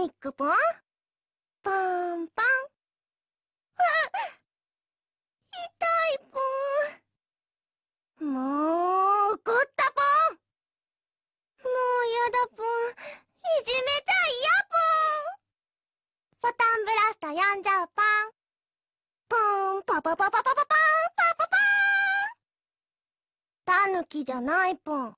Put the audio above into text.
ニックポンンン。あ痛いポン。もう、怒ったポン。もうやだポン。いじめちゃ嫌ポン。ボタンブラスんじゃうポン。ポン、パパパパパパパン、パパパン。タヌキじゃないポン。